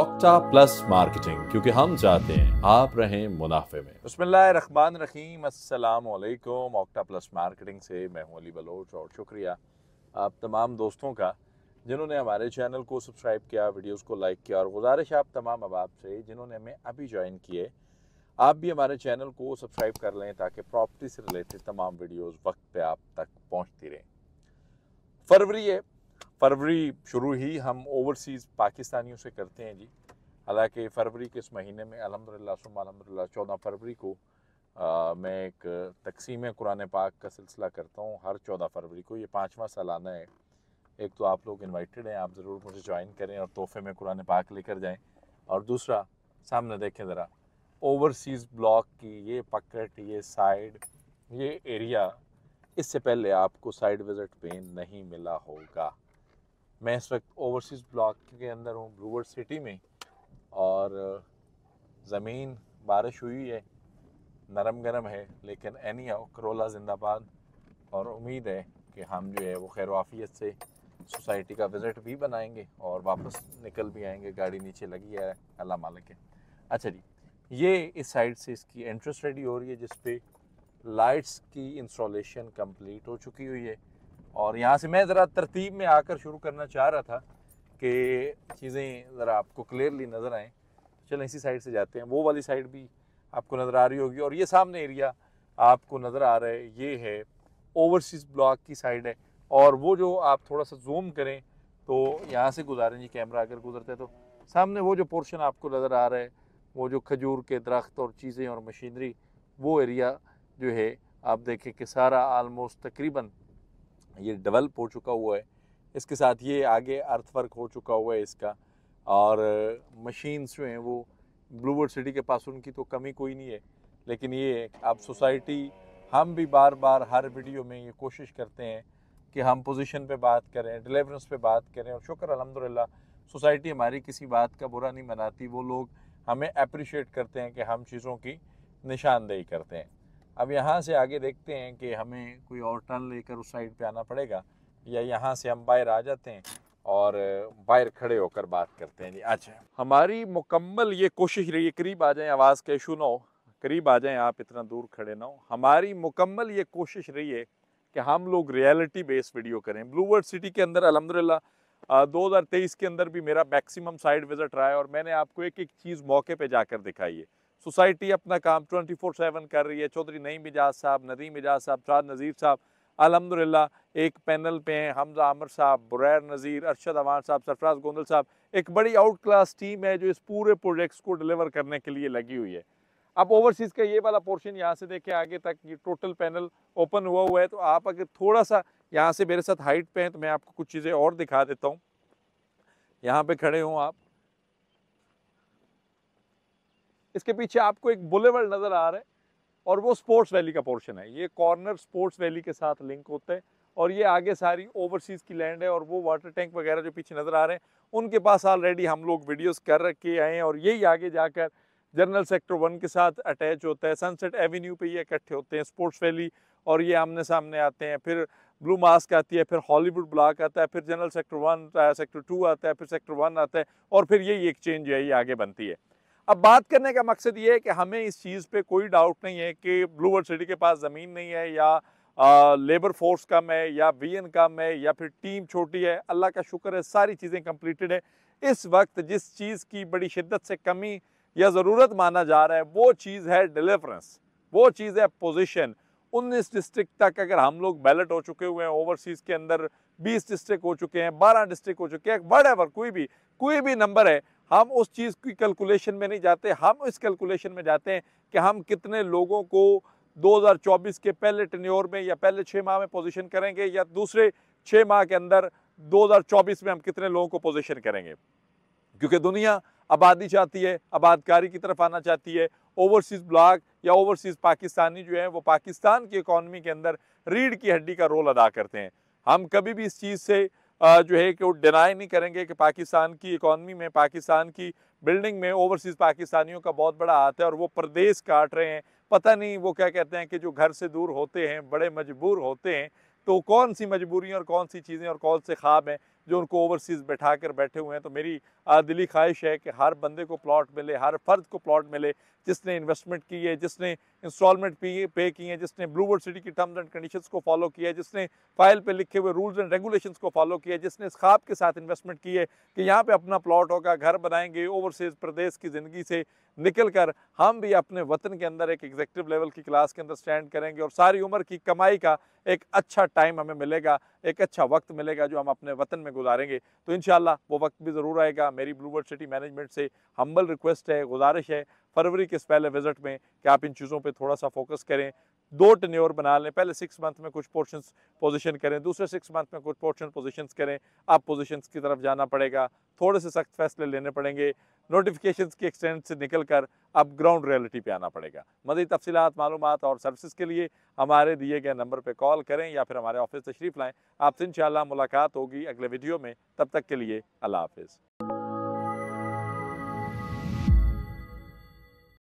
octa plus marketing क्योंकि हम चाहते हैं आप रहें मुनाफे में बसमान रहीम असलकुम ऑक्टा प्लस मार्केटिंग से मैं हूं अली बलोच और शुक्रिया आप तमाम दोस्तों का जिन्होंने हमारे चैनल को सब्सक्राइब किया वीडियोस को लाइक किया और गुजारिश आप तमाम अबाब से जिन्होंने हमें अभी ज्वाइन किए आप भी हमारे चैनल को सब्सक्राइब कर लें ताकि प्रॉपर्टी से रिलेटेड तमाम वीडियोज़ वक्त पर आप तक पहुँचती रहें फरवरी है फरवरी शुरू ही हम ओवरसीज़ पाकिस्तानियों से करते हैं जी हालांकि फ़रवरी के इस महीने में अलहमदिल्ला सुम अलहमदिल्ला चौदह फरवरी को आ, मैं एक तकसीम कुरान पाक का सिलसिला करता हूँ हर चौदह फरवरी को ये पाँचवा सालाना है एक तो आप लोग इन्वाइटेड हैं आप ज़रूर मुझे ज्वाइन करें और तोहफे में कुरान पाक लेकर जाएँ और दूसरा सामने देखें ज़रा ओवरसीज़ ब्लॉक की ये पकट ये साइड ये एरिया इससे पहले आपको साइड विज़िट पे नहीं मिला होगा मैं इस वक्त ओवरसीज़ ब्लॉक के अंदर हूँ ब्रूवर सिटी में और ज़मीन बारिश हुई है नरम गरम है लेकिन एनी हाउ करोला जिंदाबाद और उम्मीद है कि हम जो है वो खैर वाफियत से सोसाइटी का विज़िट भी बनाएंगे और वापस निकल भी आएंगे गाड़ी नीचे लगी है अल्लाह मालिक है अच्छा जी ये इस साइड से इसकी एंट्रेंस रेडी हो रही है जिस पे लाइट्स की इंस्टॉलेशन कंप्लीट हो चुकी हुई है और यहाँ से मैं ज़रा तरतीब में आकर शुरू करना चाह रहा था कि चीज़ें ज़रा आपको क्लियरली नज़र आएँ चलें इसी साइड से जाते हैं वो वाली साइड भी आपको नज़र आ रही होगी और ये सामने एरिया आपको नज़र आ रहा है ये है ओवरसीज़ ब्लॉक की साइड है और वो जो आप थोड़ा सा जूम करें तो यहाँ से गुजारें जी कैमरा अगर गुजरता है तो सामने वो जो पोर्शन आपको नज़र आ रहा है वो जो खजूर के दरख्त और चीज़ें और मशीनरी वो एरिया जो है आप देखें कि सारा आलमोस्ट तकरीबन ये डेवलप हो चुका हुआ है इसके साथ ये आगे अर्थवर्क हो चुका हुआ है इसका और मशीन्स uh, जो हैं वो ब्लूवर्ड सिटी के पास उनकी तो कमी कोई नहीं है लेकिन ये आप सोसाइटी हम भी बार बार हर वीडियो में ये कोशिश करते हैं कि हम पोजीशन पे बात करें डिलीवरेंस पे बात करें और शुक्र अलहमदिल्ला सोसाइटी हमारी किसी बात का बुरा नहीं मनाती वो लोग हमें अप्रिशिएट करते हैं कि हम चीज़ों की निशानदेही करते हैं अब यहाँ से आगे देखते हैं कि हमें कोई और टर्न लेकर उस साइड पे आना पड़ेगा या यहाँ से हम बाहर आ जाते हैं और बाहर खड़े होकर बात करते हैं जी अच्छा हमारी मुकम्मल ये कोशिश रही है करीब आ जाएं आवाज़ के इशू ना हो करीब आ जाएं आप इतना दूर खड़े ना हो हमारी मुकम्मल ये कोशिश रही है कि हम लोग रियलिटी बेस्ड वीडियो करें ब्लू सिटी के अंदर अलहमदिल्ला तेईस के अंदर भी मेरा मैक्सिमम साइड विज़िट रहा है और मैंने आपको एक एक चीज़ मौके पर जाकर दिखाई है सोसाइटी अपना काम ट्वेंटी फोर सेवन कर रही है चौधरी नई मिजाज साहब नदीम मिजाज साहब शाद नज़ीर साहब अलहमदिल्ला एक पैनल पे हैं हमजा आमर साहब बुरैर नज़ीर अरशद अवान साहब सरफराज गोंदल साहब एक बड़ी आउट क्लास टीम है जो इस पूरे प्रोजेक्ट्स को डिलीवर करने के लिए लगी हुई है अब ओवरसीज़ का ये वाला पोर्शन यहाँ से देखें आगे तक ये टोटल पैनल ओपन हुआ हुआ है तो आप अगर थोड़ा सा यहाँ से मेरे साथ हाइट पर हैं तो मैं आपको कुछ चीज़ें और दिखा देता हूँ यहाँ पर खड़े हों आप इसके पीछे आपको एक बुलेवर्ड नज़र आ रहा है और वो स्पोर्ट्स वैली का पोर्शन है ये कॉर्नर स्पोर्ट्स वैली के साथ लिंक होता है और ये आगे सारी ओवरसीज़ की लैंड है और वो वाटर टैंक वगैरह जो पीछे नज़र आ रहे हैं उनके पास ऑलरेडी हम लोग वीडियोस कर रखे आए हैं और यही आगे जाकर जनरल सेक्टर वन के साथ अटैच होता है सनसेट एवेन्यू पे ये इकट्ठे होते हैं स्पोर्ट्स वैली और ये आमने सामने आते हैं फिर ब्लू मास्क आती है फिर हॉलीवुड ब्लॉक आता है फिर general sector one sector two आता है फिर सेक्टर वन आता है और फिर यही एक्सचेंज यही आगे बनती है अब बात करने का मकसद ये है कि हमें इस चीज़ पे कोई डाउट नहीं है कि ब्लू वर्ल्ड सिटी के पास ज़मीन नहीं है या आ, लेबर फोर्स कम है या वी एन कम है या फिर टीम छोटी है अल्लाह का शुक्र है सारी चीज़ें कंप्लीटेड है इस वक्त जिस चीज़ की बड़ी शिद्दत से कमी या ज़रूरत माना जा रहा है वो चीज़ है डिलीवरेंस वो चीज़ है पोजिशन उन्नीस डिस्ट्रिक्ट तक अगर हम लोग बैलेट हो चुके हुए हैं ओवरसीज़ के अंदर बीस डिस्ट्रिक्ट हो चुके हैं बारह डिस्ट्रिक्ट हो चुके हैं वट कोई भी कोई भी नंबर है हम उस चीज़ की कैलकुलेशन में नहीं जाते हम इस कैलकुलेशन में जाते हैं कि हम कितने लोगों को 2024 के पहले टनियोर में या पहले छः माह में पोजीशन करेंगे या दूसरे छः माह के अंदर 2024 में हम कितने लोगों को पोजीशन करेंगे क्योंकि दुनिया आबादी चाहती है आबादकारी की तरफ आना चाहती है ओवरसीज़ ब्लॉक या ओवरसीज़ पाकिस्तानी जो है वो पाकिस्तान की इकानमी के अंदर रीढ़ की हड्डी का रोल अदा करते हैं हम कभी भी इस चीज़ से जो है कि वो डिनाई नहीं करेंगे कि पाकिस्तान की इकॉनमी में पाकिस्तान की बिल्डिंग में ओवरसीज़ पाकिस्तानियों का बहुत बड़ा हाथ है और वो प्रदेश काट रहे हैं पता नहीं वो क्या कहते हैं कि जो घर से दूर होते हैं बड़े मजबूर होते हैं तो कौन सी मजबूरियाँ और कौन सी चीज़ें और कौन से ख्वाब हैं जो उनको ओवरसीज़ बैठा कर बैठे हुए हैं तो मेरी दिली ख्वाहिश है कि हर बंदे को प्लॉट मिले हर फर्द को प्लॉट मिले जिसने इन्वेस्टमेंट की है जिसने इंस्टॉलमेंट पे की है जिसने ब्लू सिटी की टर्म्स एंड कंडीशंस को फॉलो किया है जिसने फाइल पे लिखे हुए रूल्स एंड रेगुलेशंस को फॉलो किया है जिसने इस खाब के साथ इन्वेस्टमेंट की है कि यहाँ पे अपना प्लॉट होगा घर बनाएंगे ओवरसीज़ प्रदेश की ज़िंदगी से निकल कर हम भी अपने वतन के अंदर एक एग्जेक्टिव लेवल की क्लास के अंदर स्टैंड करेंगे और सारी उम्र की कमाई का एक अच्छा टाइम हमें मिलेगा एक अच्छा वक्त मिलेगा जो हम अपने वतन में में गुजारेंगे तो इन वो वक्त भी ज़रूर आएगा मेरी ब्लूबर्ड सिटी मैनेजमेंट से हम्बल रिक्वेस्ट है गुजारिश है फरवरी के इस पहले विज़िट में कि आप इन चीज़ों पर थोड़ा सा फोकस करें दो टन्योर बना लें पहले सिक्स मंथ में कुछ पोर्शन पोजिशन करें दूसरे सिक्स मंथ में कुछ पोर्शन पोजिशन करें आप पोजिशन की तरफ जाना पड़ेगा थोड़े से सख्त फैसले लेने पड़ेंगे नोटिफिकेशन की एक्सटेंड से निकल कर अब ग्राउंड रियलिटी पे आना पड़ेगा मजीद तफसीत मालूम और सर्विस के लिए हमारे दिए गए नंबर पर कॉल करें या फिर हमारे ऑफिस तशरीफ़ लाएँ आपसे इन मुलाकात होगी अगले वीडियो में तब तक के लिए अल्लाह हाफिज़